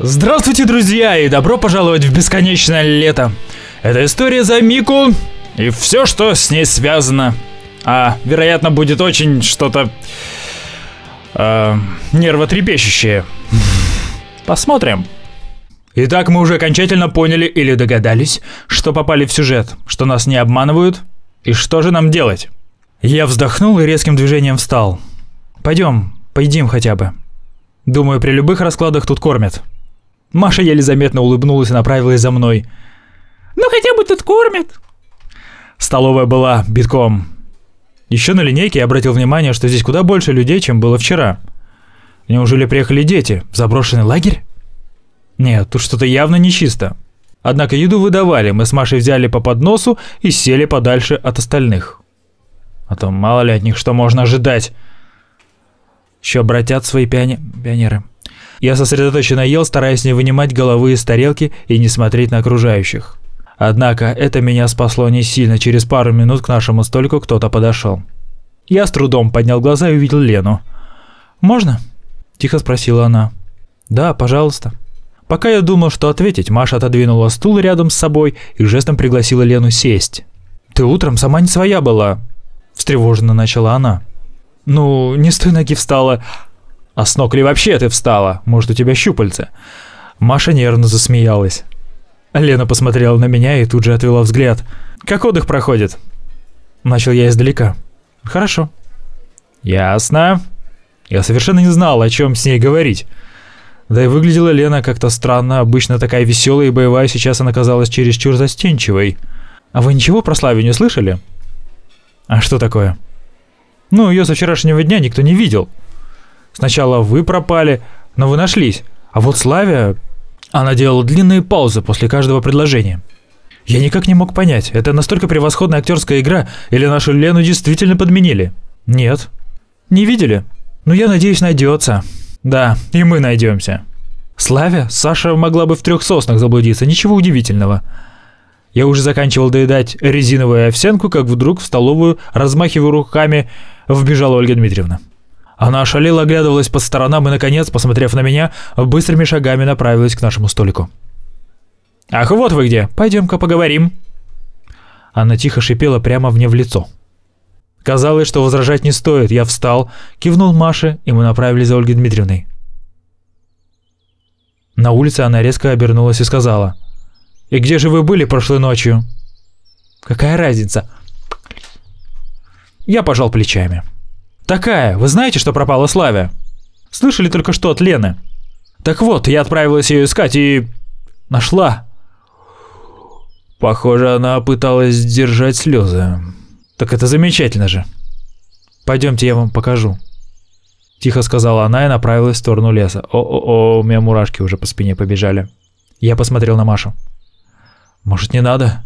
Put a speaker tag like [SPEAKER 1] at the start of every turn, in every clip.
[SPEAKER 1] Здравствуйте, друзья, и добро пожаловать в бесконечное лето. Это история за Мику и все, что с ней связано. А, вероятно, будет очень что-то э, нервотрепещущее. Посмотрим. Итак, мы уже окончательно поняли или догадались, что попали в сюжет, что нас не обманывают, и что же нам делать? Я вздохнул и резким движением встал. Пойдем, поедим хотя бы. Думаю, при любых раскладах тут кормят. Маша еле заметно улыбнулась и направилась за мной. «Ну хотя бы тут кормят!» Столовая была битком. Еще на линейке я обратил внимание, что здесь куда больше людей, чем было вчера. Неужели приехали дети? В заброшенный лагерь? Нет, тут что-то явно нечисто. Однако еду выдавали, мы с Машей взяли по подносу и сели подальше от остальных. А то мало ли от них что можно ожидать. Еще обратят свои пиони... пионеры. Я сосредоточенно ел, стараясь не вынимать головы из тарелки и не смотреть на окружающих. Однако это меня спасло не сильно, через пару минут к нашему столику кто-то подошел. Я с трудом поднял глаза и увидел Лену. «Можно?» – тихо спросила она. «Да, пожалуйста». Пока я думал, что ответить, Маша отодвинула стул рядом с собой и жестом пригласила Лену сесть. «Ты утром сама не своя была», – встревоженно начала она. «Ну, не с той ноги встала. «А с ног ли вообще ты встала? Может, у тебя щупальца?» Маша нервно засмеялась. Лена посмотрела на меня и тут же отвела взгляд. «Как отдых проходит?» Начал я издалека. «Хорошо». «Ясно». Я совершенно не знал, о чем с ней говорить. Да и выглядела Лена как-то странно. Обычно такая веселая и боевая, сейчас она казалась чересчур застенчивой. «А вы ничего про Славию не слышали?» «А что такое?» «Ну, ее со вчерашнего дня никто не видел». Сначала вы пропали, но вы нашлись. А вот Славия... Она делала длинные паузы после каждого предложения. Я никак не мог понять, это настолько превосходная актерская игра, или нашу Лену действительно подменили? Нет. Не видели? Ну, я надеюсь, найдется. Да, и мы найдемся. Славя, Саша могла бы в трех соснах заблудиться, ничего удивительного. Я уже заканчивал доедать резиновую овсянку, как вдруг в столовую, размахивая руками, вбежала Ольга Дмитриевна. Она ошалела, оглядывалась по сторонам и, наконец, посмотрев на меня, быстрыми шагами направилась к нашему столику. «Ах, вот вы где! Пойдем-ка поговорим!» Она тихо шипела прямо мне в лицо. Казалось, что возражать не стоит. Я встал, кивнул Маше, и мы направились за Ольгой Дмитриевной. На улице она резко обернулась и сказала. «И где же вы были прошлой ночью?» «Какая разница?» Я пожал плечами. «Такая, вы знаете, что пропала Славя?» «Слышали только что от Лены?» «Так вот, я отправилась ее искать и... нашла». Похоже, она пыталась сдержать слезы. «Так это замечательно же!» «Пойдемте, я вам покажу». Тихо сказала она и направилась в сторону леса. «О-о-о, у меня мурашки уже по спине побежали». Я посмотрел на Машу. «Может, не надо?»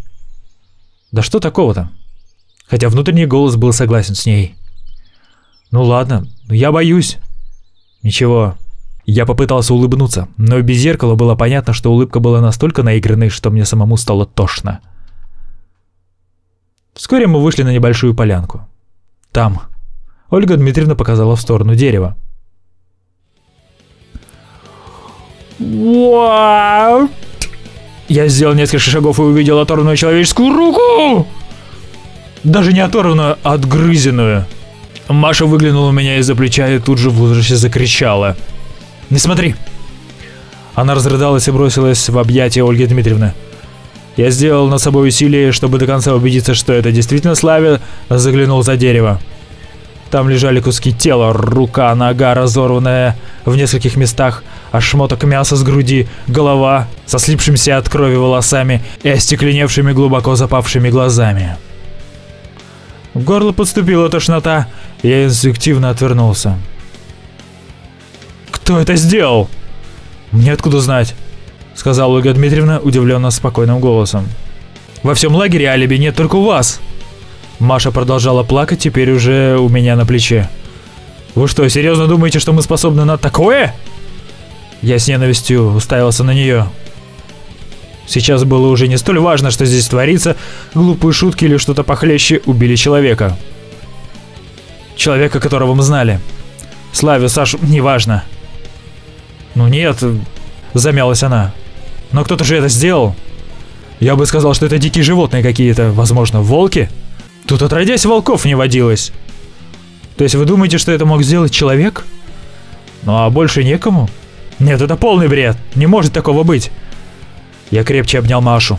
[SPEAKER 1] «Да что такого-то?» Хотя внутренний голос был согласен с ней. «Ну ладно, я боюсь». «Ничего». Я попытался улыбнуться, но без зеркала было понятно, что улыбка была настолько наигранной, что мне самому стало тошно. Вскоре мы вышли на небольшую полянку. «Там». Ольга Дмитриевна показала в сторону дерева. «Вау!» Я сделал несколько шагов и увидел оторванную человеческую руку! Даже не оторванную, а отгрызенную. Маша выглянула у меня из-за плеча и тут же в ужасе закричала. «Не смотри!» Она разрыдалась и бросилась в объятия Ольги Дмитриевны. Я сделал над собой усилие, чтобы до конца убедиться, что это действительно Славя, заглянул за дерево. Там лежали куски тела, рука, нога разорванная в нескольких местах, ошмоток мяса с груди, голова со слипшимся от крови волосами и остекленевшими глубоко запавшими глазами. В горло подступила тошнота, я инстинктивно отвернулся. «Кто это сделал?» «Мне откуда знать?» Сказала Ольга Дмитриевна удивленно спокойным голосом. «Во всем лагере алиби нет только у вас!» Маша продолжала плакать, теперь уже у меня на плече. «Вы что, серьезно думаете, что мы способны на такое?» Я с ненавистью уставился на нее. Сейчас было уже не столь важно, что здесь творится, глупые шутки или что-то похлеще убили человека человека, которого мы знали. Славе, Саш, неважно. Ну нет, замялась она. Но кто-то же это сделал. Я бы сказал, что это дикие животные какие-то, возможно, волки. Тут отродясь волков не водилось. То есть вы думаете, что это мог сделать человек? Ну а больше некому? Нет, это полный бред. Не может такого быть. Я крепче обнял Машу.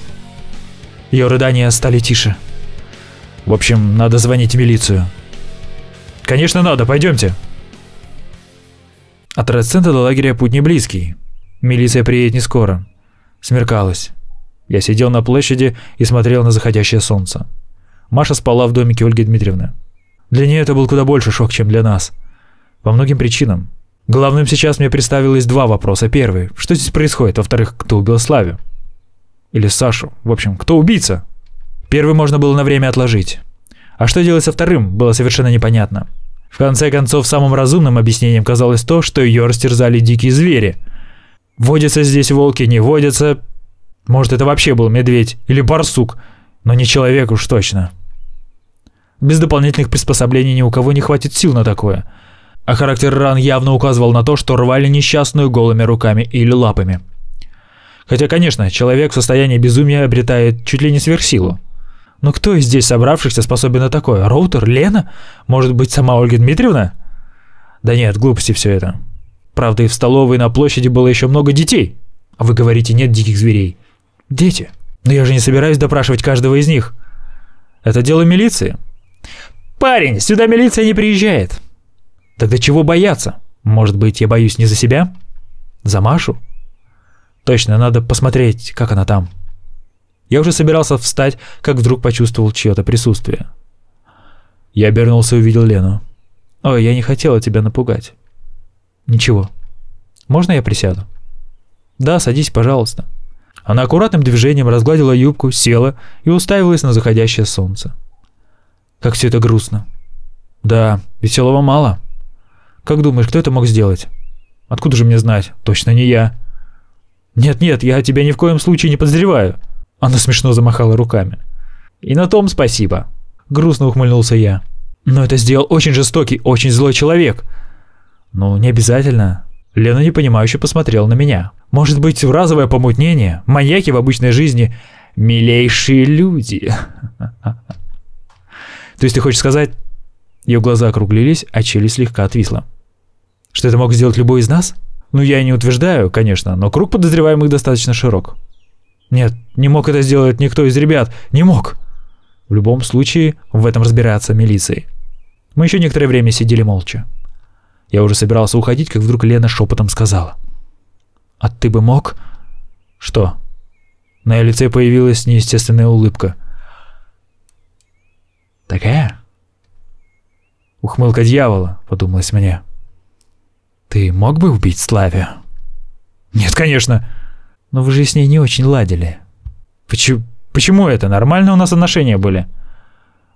[SPEAKER 1] Ее рыдания стали тише. В общем, надо звонить в милицию. Конечно надо, пойдемте. От райцентра до лагеря путь не близкий. Милиция приедет не скоро. Смеркалось. Я сидел на площади и смотрел на заходящее солнце. Маша спала в домике Ольги Дмитриевны. Для нее это был куда больше шок, чем для нас. По многим причинам. Главным сейчас мне представилось два вопроса. Первый – что здесь происходит? Во-вторых, кто убил Славю? Или Сашу? В общем, кто убийца? Первый можно было на время отложить. А что делать со вторым, было совершенно непонятно. В конце концов, самым разумным объяснением казалось то, что ее растерзали дикие звери. Водятся здесь волки, не водятся. Может, это вообще был медведь или барсук, но не человек уж точно. Без дополнительных приспособлений ни у кого не хватит сил на такое. А характер ран явно указывал на то, что рвали несчастную голыми руками или лапами. Хотя, конечно, человек в состоянии безумия обретает чуть ли не сверхсилу. Но ну, кто из здесь собравшихся способен на такое? Роутер? Лена? Может быть, сама Ольга Дмитриевна? Да нет, глупости все это. Правда, и в столовой и на площади было еще много детей. А вы говорите, нет диких зверей. Дети. Но я же не собираюсь допрашивать каждого из них. Это дело милиции. Парень, сюда милиция не приезжает. Тогда чего бояться? Может быть, я боюсь не за себя? За Машу? Точно, надо посмотреть, как она там. Я уже собирался встать, как вдруг почувствовал чье-то присутствие. Я обернулся и увидел Лену. «Ой, я не хотела тебя напугать». «Ничего. Можно я присяду?» «Да, садись, пожалуйста». Она аккуратным движением разгладила юбку, села и уставилась на заходящее солнце. «Как все это грустно». «Да, веселого мало». «Как думаешь, кто это мог сделать?» «Откуда же мне знать? Точно не я». «Нет-нет, я тебя ни в коем случае не подозреваю». Она смешно замахала руками. «И на том спасибо!» Грустно ухмыльнулся я. «Но это сделал очень жестокий, очень злой человек!» «Ну, не обязательно!» Лена непонимающе посмотрела на меня. «Может быть, в разовое помутнение? Маньяки в обычной жизни — милейшие люди!» «То есть ты хочешь сказать...» Ее глаза округлились, а челюсть слегка отвисла. «Что это мог сделать любой из нас?» «Ну, я не утверждаю, конечно, но круг подозреваемых достаточно широк». Нет, не мог это сделать никто из ребят. Не мог. В любом случае, в этом разбирается милиции. Мы еще некоторое время сидели молча. Я уже собирался уходить, как вдруг Лена шепотом сказала. «А ты бы мог?» «Что?» На ее лице появилась неестественная улыбка. «Такая?» «Ухмылка дьявола», — подумалось мне. «Ты мог бы убить Славию. «Нет, конечно!» Но вы же с ней не очень ладили. Почему, почему это? Нормально у нас отношения были.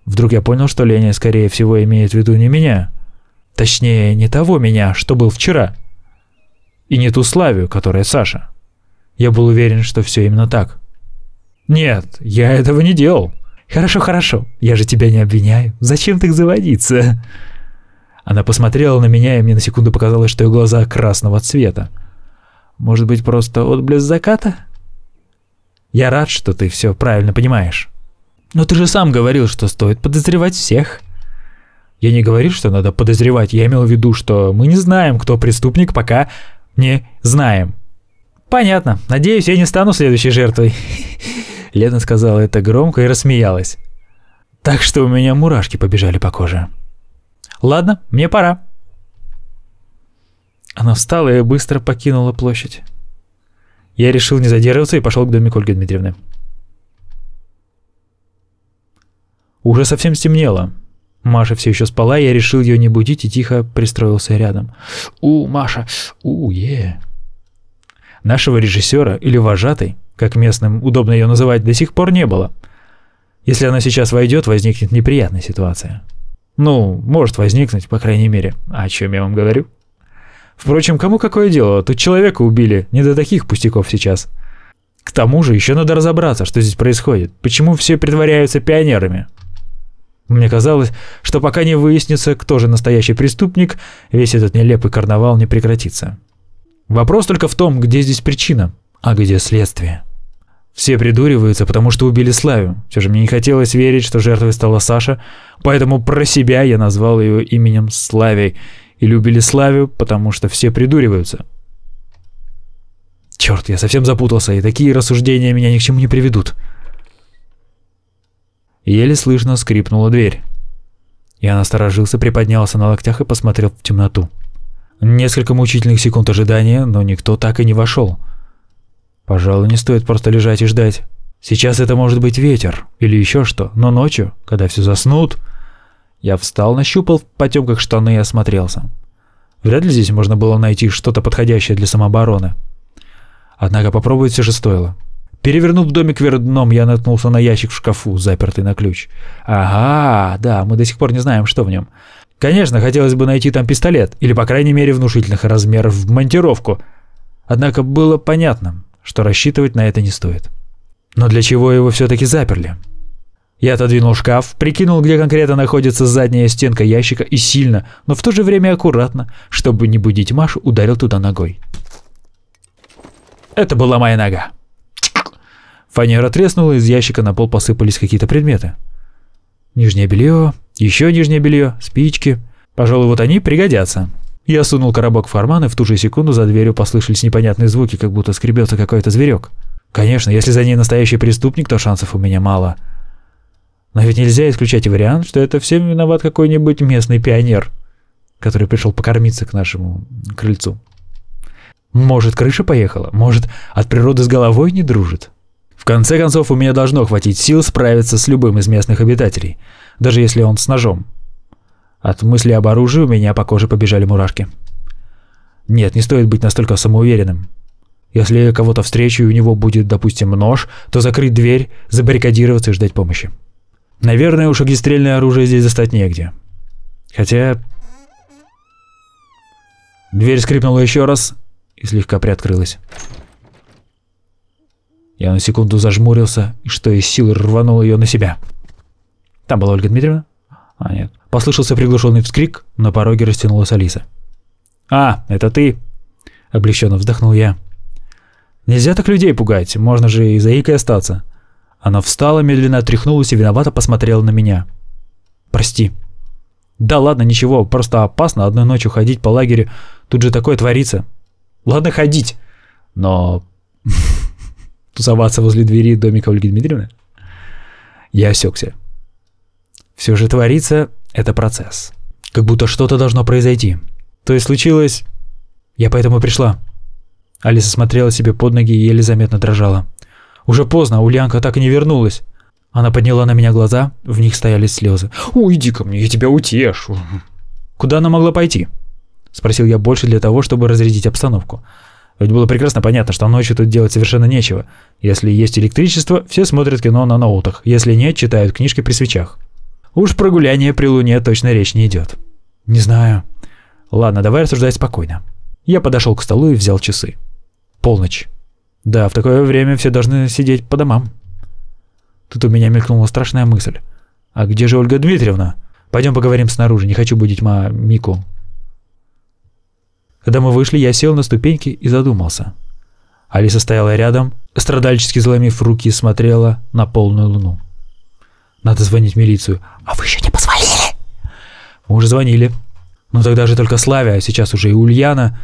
[SPEAKER 1] Вдруг я понял, что Леня, скорее всего, имеет в виду не меня. Точнее, не того меня, что был вчера. И не ту Славию, которая Саша. Я был уверен, что все именно так. Нет, я этого не делал. Хорошо, хорошо, я же тебя не обвиняю. Зачем так заводиться? Она посмотрела на меня, и мне на секунду показалось, что ее глаза красного цвета. Может быть, просто отблеск заката? Я рад, что ты все правильно понимаешь. Но ты же сам говорил, что стоит подозревать всех. Я не говорил, что надо подозревать. Я имел в виду, что мы не знаем, кто преступник, пока не знаем. Понятно. Надеюсь, я не стану следующей жертвой. Лена сказала это громко и рассмеялась. Так что у меня мурашки побежали по коже. Ладно, мне пора. Она встала и быстро покинула площадь. Я решил не задерживаться и пошел к домику Ольги Дмитриевны. Уже совсем стемнело. Маша все еще спала, я решил ее не будить и тихо пристроился рядом. «У, Маша! У, е!» Нашего режиссера или вожатой, как местным удобно ее называть, до сих пор не было. Если она сейчас войдет, возникнет неприятная ситуация. Ну, может возникнуть, по крайней мере. А о чем я вам говорю? Впрочем, кому какое дело, тут человека убили, не до таких пустяков сейчас. К тому же еще надо разобраться, что здесь происходит, почему все притворяются пионерами. Мне казалось, что пока не выяснится, кто же настоящий преступник, весь этот нелепый карнавал не прекратится. Вопрос только в том, где здесь причина, а где следствие. Все придуриваются, потому что убили Славю. Все же мне не хотелось верить, что жертвой стала Саша, поэтому про себя я назвал ее именем Славей – и любили Славию, потому что все придуриваются. Черт, я совсем запутался, и такие рассуждения меня ни к чему не приведут. Еле слышно скрипнула дверь. Я насторожился, приподнялся на локтях и посмотрел в темноту. Несколько мучительных секунд ожидания, но никто так и не вошел. Пожалуй, не стоит просто лежать и ждать. Сейчас это может быть ветер или еще что, но ночью, когда все заснут, я встал, нащупал в потемках штаны и осмотрелся. Вряд ли здесь можно было найти что-то подходящее для самообороны. Однако попробовать все же стоило. Перевернув домик вверх дном, я наткнулся на ящик в шкафу, запертый на ключ. Ага, да, мы до сих пор не знаем, что в нем. Конечно, хотелось бы найти там пистолет, или, по крайней мере, внушительных размеров в монтировку. Однако было понятно, что рассчитывать на это не стоит. Но для чего его все-таки заперли? Я отодвинул шкаф, прикинул, где конкретно находится задняя стенка ящика и сильно, но в то же время аккуратно, чтобы не будить Машу, ударил туда ногой. Это была моя нога. Фанера треснула, из ящика на пол посыпались какие-то предметы. Нижнее белье, еще нижнее белье, спички. Пожалуй, вот они пригодятся. Я сунул коробок в карман, и в ту же секунду за дверью послышались непонятные звуки, как будто скребется какой-то зверек. Конечно, если за ней настоящий преступник, то шансов у меня мало. — но ведь нельзя исключать вариант, что это всем виноват какой-нибудь местный пионер, который пришел покормиться к нашему крыльцу. Может, крыша поехала? Может, от природы с головой не дружит? В конце концов, у меня должно хватить сил справиться с любым из местных обитателей, даже если он с ножом. От мысли об оружии у меня по коже побежали мурашки. Нет, не стоит быть настолько самоуверенным. Если я кого-то встречу и у него будет, допустим, нож, то закрыть дверь, забаррикадироваться и ждать помощи. Наверное, уж огнестрельное оружие здесь достать негде. Хотя... Дверь скрипнула еще раз и слегка приоткрылась. Я на секунду зажмурился и что из силы рванул ее на себя. Там была Ольга Дмитриевна? А, нет. Послышался приглушенный вскрик, на пороге растянулась Алиса. «А, это ты!» — облегченно вздохнул я. «Нельзя так людей пугать, можно же и заикой остаться. Она встала, медленно отряхнулась и виновато посмотрела на меня. «Прости». «Да ладно, ничего, просто опасно одной ночью ходить по лагерю. Тут же такое творится». «Ладно, ходить, но...» «Тусоваться возле двери домика Ольги Дмитриевны?» Я осекся. Все же творится — это процесс. Как будто что-то должно произойти. То есть случилось... Я поэтому пришла. Алиса смотрела себе под ноги и еле заметно дрожала. Уже поздно, а Ульянка так и не вернулась. Она подняла на меня глаза, в них стояли слезы. «Уйди ко мне, я тебя утешу». «Куда она могла пойти?» Спросил я больше для того, чтобы разрядить обстановку. Ведь было прекрасно понятно, что ночью тут делать совершенно нечего. Если есть электричество, все смотрят кино на ноутах, если нет, читают книжки при свечах. Уж про гуляние при луне точно речь не идет. Не знаю. Ладно, давай рассуждать спокойно. Я подошел к столу и взял часы. Полночь. Да, в такое время все должны сидеть по домам. Тут у меня мелькнула страшная мысль. А где же Ольга Дмитриевна? Пойдем поговорим снаружи, не хочу будить ма Мику. Когда мы вышли, я сел на ступеньки и задумался. Алиса стояла рядом, страдальчески заломив руки, смотрела на полную луну. Надо звонить в милицию. А вы еще не позвонили? Мы уже звонили. Ну тогда же только Славя, а сейчас уже и Ульяна.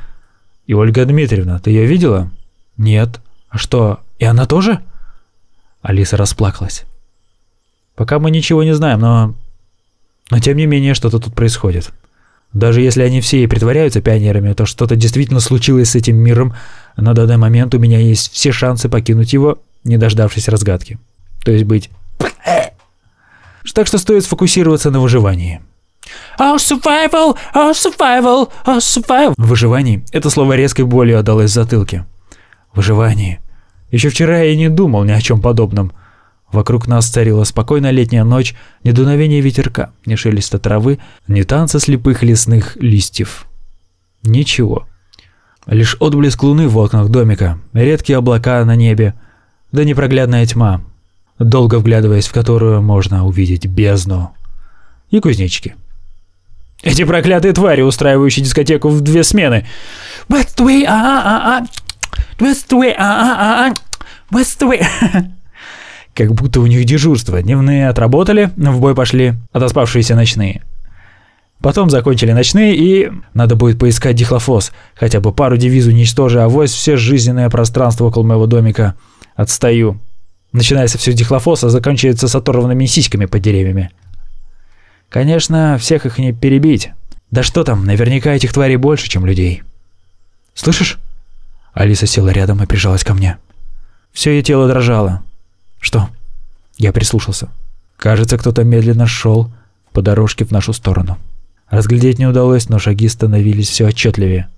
[SPEAKER 1] И Ольга Дмитриевна, ты ее видела? Нет. А что, и она тоже? Алиса расплакалась. Пока мы ничего не знаем, но... Но тем не менее, что-то тут происходит. Даже если они все и притворяются пионерами, то что-то действительно случилось с этим миром. На данный момент у меня есть все шансы покинуть его, не дождавшись разгадки. То есть быть... Так что стоит сфокусироваться на выживании. Our а survival, our а survival, our а survival. Выживание – это слово резкой болью отдалось в затылке выживании. Еще вчера я не думал ни о чем подобном. Вокруг нас царила спокойная летняя ночь, ни дуновение ветерка, ни шелеста травы, ни танца слепых лесных листьев. Ничего. Лишь отблеск луны в окнах домика, редкие облака на небе, да непроглядная тьма, долго вглядываясь в которую можно увидеть бездну. И кузнечки. «Эти проклятые твари, устраивающие дискотеку в две смены!» «But we are...» а, а, а. Westway, а, а, а, а, Вестуэй. Как будто у них дежурство. Дневные отработали, в бой пошли отоспавшиеся ночные. Потом закончили ночные и... Надо будет поискать дихлофос. Хотя бы пару девиз уничтожи, авось все жизненное пространство около моего домика. Отстаю. Начинается все с дихлофоса, заканчивается с оторванными сиськами под деревьями. Конечно, всех их не перебить. Да что там, наверняка этих тварей больше, чем людей. Слышишь? Алиса села рядом и прижалась ко мне. Все ее тело дрожало. «Что?» Я прислушался. Кажется, кто-то медленно шел по дорожке в нашу сторону. Разглядеть не удалось, но шаги становились все отчетливее.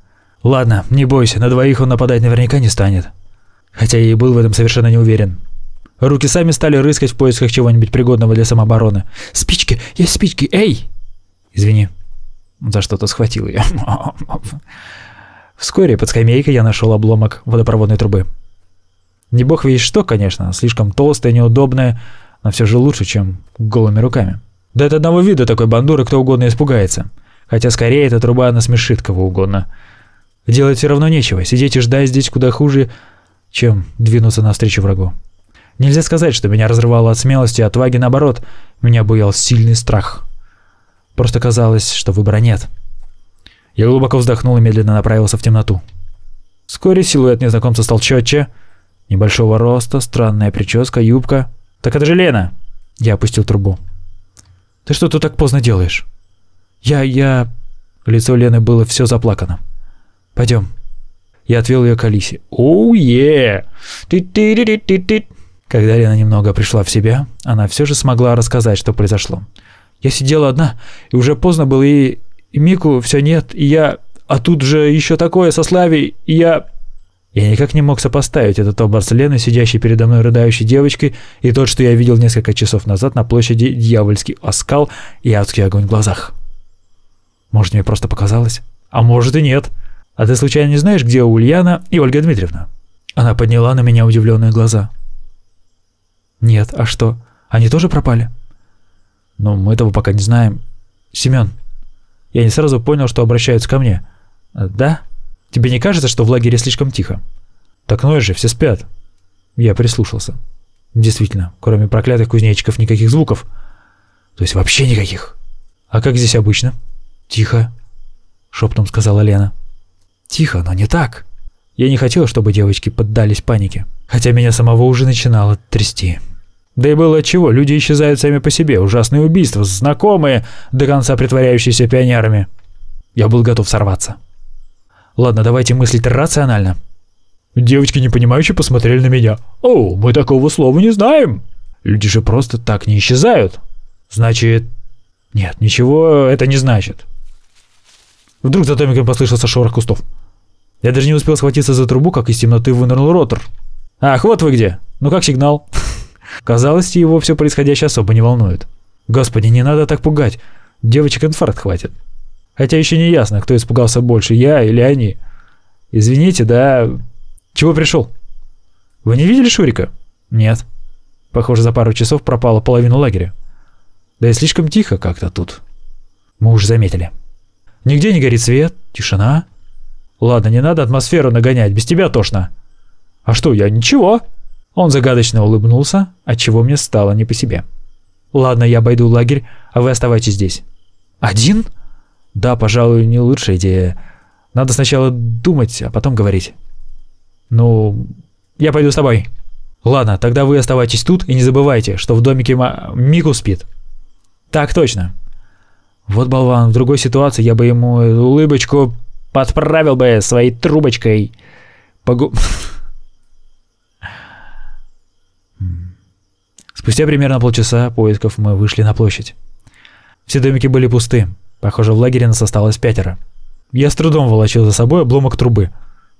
[SPEAKER 1] «Ладно, не бойся, на двоих он нападать наверняка не станет». Хотя я и был в этом совершенно не уверен. Руки сами стали рыскать в поисках чего-нибудь пригодного для самообороны. «Спички! Есть спички! Эй!» «Извини». За что-то схватил я. Вскоре под скамейкой я нашел обломок водопроводной трубы. Не бог весь что, конечно, слишком толстая, неудобная, но все же лучше, чем голыми руками. Да от одного вида такой бандуры кто угодно испугается. Хотя скорее эта труба насмешит кого угодно. Делать все равно нечего, сидеть и ждать здесь куда хуже, чем двинуться навстречу врагу. Нельзя сказать, что меня разрывало от смелости отваги, наоборот, меня буял сильный страх. Просто казалось, что выбора нет. — я глубоко вздохнул и медленно направился в темноту. Вскоре силуэт незнакомца стал четче. Небольшого роста, странная прическа, юбка. «Так это же Лена!» Я опустил трубу. «Ты что тут так поздно делаешь?» «Я... я...» Лицо Лены было все заплакано. «Пойдем». Я отвел ее к Алисе. «Оу, е! Ты-ты-ты-ты-ты!» Когда Лена немного пришла в себя, она все же смогла рассказать, что произошло. «Я сидела одна, и уже поздно было и и Мику все нет, и я... А тут же еще такое сославие, и я... Я никак не мог сопоставить этот образ Лены, сидящей передо мной рыдающей девочкой, и тот, что я видел несколько часов назад на площади дьявольский оскал и адский огонь в глазах. Может, мне просто показалось? А может и нет. А ты случайно не знаешь, где Ульяна и Ольга Дмитриевна? Она подняла на меня удивленные глаза. Нет, а что? Они тоже пропали? Ну, мы этого пока не знаем. Семен, я не сразу понял, что обращаются ко мне. «Э, «Да? Тебе не кажется, что в лагере слишком тихо?» «Так ной ну же, все спят». Я прислушался. Действительно, кроме проклятых кузнечиков никаких звуков. То есть вообще никаких. «А как здесь обычно?» «Тихо», — шепотом сказала Лена. «Тихо, но не так». Я не хотел, чтобы девочки поддались панике, хотя меня самого уже начинало трясти. Да и было чего, люди исчезают сами по себе, ужасные убийства, знакомые, до конца притворяющиеся пионерами. Я был готов сорваться. Ладно, давайте мыслить рационально. Девочки непонимающе посмотрели на меня. «О, мы такого слова не знаем!» Люди же просто так не исчезают. Значит... Нет, ничего это не значит. Вдруг за домиком послышался шорох кустов. Я даже не успел схватиться за трубу, как из темноты вынырнул ротор. «Ах, вот вы где! Ну как сигнал?» Казалось, его все происходящее особо не волнует. «Господи, не надо так пугать! Девочек инфаркт хватит!» Хотя еще не ясно, кто испугался больше, я или они. «Извините, да... Чего пришел?» «Вы не видели Шурика?» «Нет». Похоже, за пару часов пропала половина лагеря. Да и слишком тихо как-то тут. Мы уже заметили. Нигде не горит свет, тишина. Ладно, не надо атмосферу нагонять, без тебя тошно. А что, я ничего. Он загадочно улыбнулся, отчего мне стало не по себе. «Ладно, я обойду лагерь, а вы оставайтесь здесь». «Один?» «Да, пожалуй, не лучшая идея. Надо сначала думать, а потом говорить». «Ну, я пойду с тобой». «Ладно, тогда вы оставайтесь тут и не забывайте, что в домике Мику спит». «Так точно». «Вот болван, в другой ситуации я бы ему улыбочку подправил бы своей трубочкой». Погу... Спустя примерно полчаса поисков мы вышли на площадь. Все домики были пусты. Похоже, в лагере нас осталось пятеро. Я с трудом волочил за собой обломок трубы.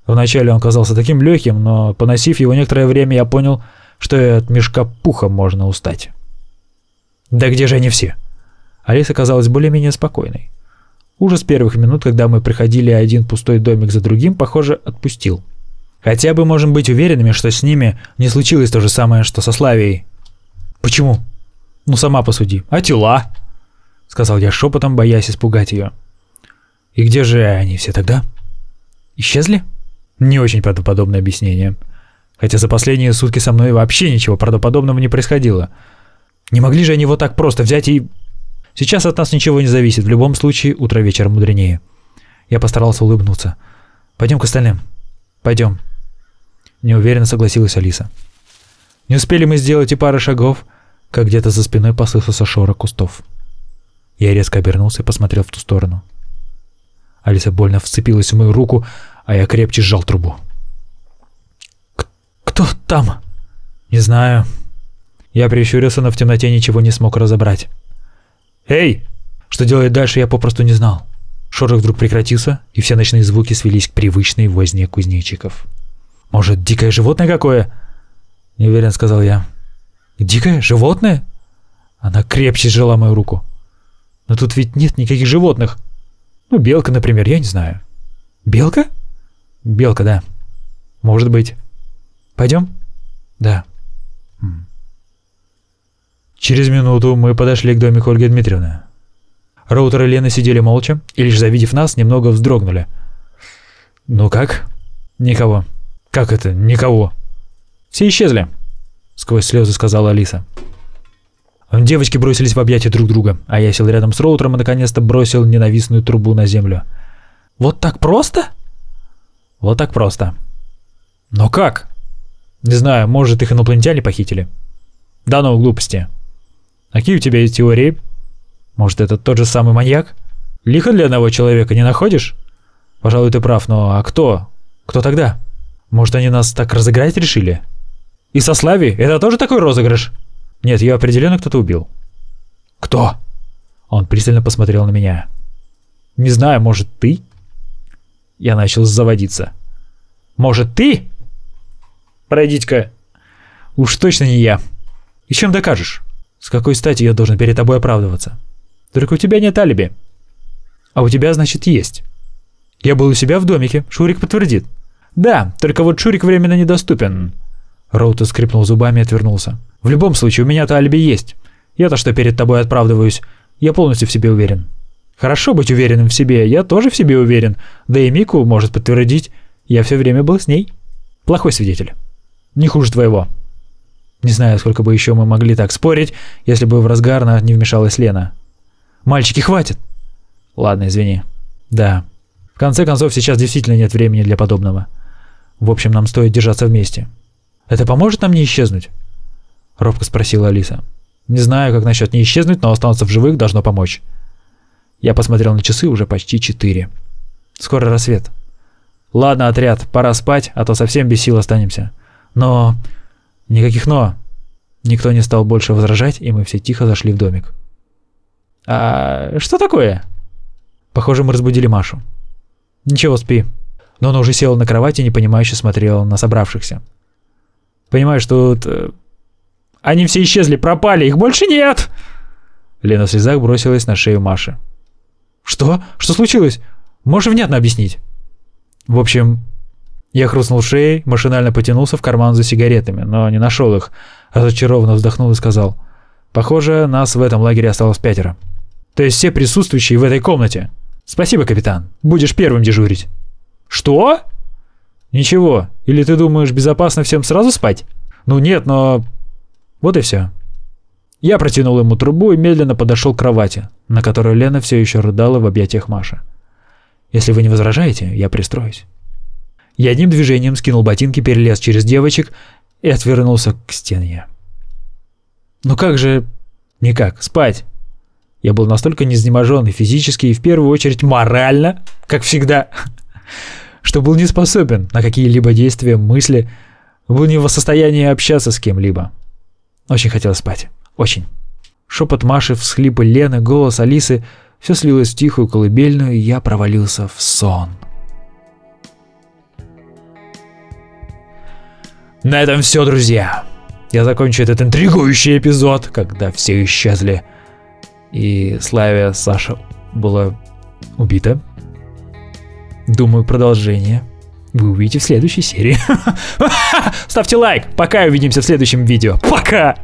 [SPEAKER 1] Вначале он казался таким легким, но, поносив его некоторое время, я понял, что и от мешка пуха можно устать. Да где же они все? Алиса казалась более-менее спокойной. Ужас первых минут, когда мы приходили один пустой домик за другим, похоже, отпустил. Хотя бы можем быть уверенными, что с ними не случилось то же самое, что со Славией. «Почему?» «Ну, сама посуди. А тела?» — сказал я шепотом, боясь испугать ее. «И где же они все тогда?» «Исчезли?» Не очень правдоподобное объяснение. Хотя за последние сутки со мной вообще ничего правдоподобного не происходило. Не могли же они вот так просто взять и... Сейчас от нас ничего не зависит. В любом случае, утро вечер мудренее. Я постарался улыбнуться. «Пойдем к остальным». «Пойдем». Неуверенно согласилась Алиса. Не успели мы сделать и пары шагов, как где-то за спиной послышался шорох кустов. Я резко обернулся и посмотрел в ту сторону. Алиса больно вцепилась в мою руку, а я крепче сжал трубу. «Кто там?» «Не знаю». Я прищурился, но в темноте ничего не смог разобрать. «Эй!» Что делать дальше, я попросту не знал. Шорох вдруг прекратился, и все ночные звуки свелись к привычной возне кузнечиков. «Может, дикое животное какое?» — неуверенно сказал я. Дикое? Животное? Она крепче сжала мою руку. Но тут ведь нет никаких животных. Ну, белка, например, я не знаю. Белка? Белка, да. Может быть. Пойдем? Да. Через минуту мы подошли к домику Ольги Дмитриевны. Роутер и Лена сидели молча и лишь завидев нас, немного вздрогнули. «Ну как?» «Никого». «Как это? Никого?» «Все исчезли», — сквозь слезы сказала Алиса. Девочки бросились в объятия друг друга, а я сел рядом с роутером и наконец-то бросил ненавистную трубу на землю. «Вот так просто?» «Вот так просто». «Но как?» «Не знаю, может, их инопланетяне похитили?» «Да ну, глупости». «А «Какие у тебя есть теории?» «Может, это тот же самый маньяк?» «Лихо для одного человека, не находишь?» «Пожалуй, ты прав, но а кто? Кто тогда? Может, они нас так разыграть решили?» И со Слави? Это тоже такой розыгрыш? Нет, ее определенно кто-то убил. Кто? Он пристально посмотрел на меня. Не знаю, может, ты? Я начал заводиться. Может, ты? Пройдите-ка. Уж точно не я. И чем докажешь? С какой стати я должен перед тобой оправдываться? Только у тебя нет алиби. А у тебя, значит, есть. Я был у себя в домике, Шурик подтвердит. Да, только вот Шурик временно недоступен. Роута скрипнул зубами и отвернулся. «В любом случае, у меня-то алиби есть. Я-то что перед тобой оправдываюсь. Я полностью в себе уверен». «Хорошо быть уверенным в себе. Я тоже в себе уверен. Да и Мику может подтвердить. Я все время был с ней. Плохой свидетель. Не хуже твоего». Не знаю, сколько бы еще мы могли так спорить, если бы в разгар на не вмешалась Лена. «Мальчики, хватит!» «Ладно, извини». «Да. В конце концов, сейчас действительно нет времени для подобного. В общем, нам стоит держаться вместе». Это поможет нам не исчезнуть? Робко спросила Алиса. Не знаю, как насчет не исчезнуть, но остаться в живых должно помочь. Я посмотрел на часы, уже почти четыре. Скоро рассвет. Ладно, отряд, пора спать, а то совсем без сил останемся. Но... Никаких «но». Никто не стал больше возражать, и мы все тихо зашли в домик. «А что такое?» Похоже, мы разбудили Машу. «Ничего, спи». Но она уже села на кровати, и непонимающе смотрела на собравшихся. Понимаешь, тут... Э, они все исчезли, пропали, их больше нет!» Лена в слезах бросилась на шею Маши. «Что? Что случилось? Можешь внятно объяснить?» «В общем...» Я хрустнул шеей, машинально потянулся в карман за сигаретами, но не нашел их. Разочарованно вздохнул и сказал. «Похоже, нас в этом лагере осталось пятеро. То есть все присутствующие в этой комнате. Спасибо, капитан. Будешь первым дежурить». «Что?» «Ничего. Или ты думаешь, безопасно всем сразу спать?» «Ну нет, но...» Вот и все. Я протянул ему трубу и медленно подошел к кровати, на которой Лена все еще рыдала в объятиях Маши. «Если вы не возражаете, я пристроюсь». Я одним движением скинул ботинки, перелез через девочек и отвернулся к стене. «Ну как же...» «Никак. Спать!» Я был настолько незнеможен и физически, и в первую очередь морально, как всегда что был не способен на какие-либо действия, мысли, был не в состоянии общаться с кем-либо. Очень хотелось спать. Очень. Шепот Маши, всхлипы Лены, голос Алисы — все слилось в тихую колыбельную, и я провалился в сон. На этом все, друзья. Я закончу этот интригующий эпизод, когда все исчезли. И Славия Саша была убита. Думаю, продолжение вы увидите в следующей серии. Ставьте лайк. Пока увидимся в следующем видео. Пока!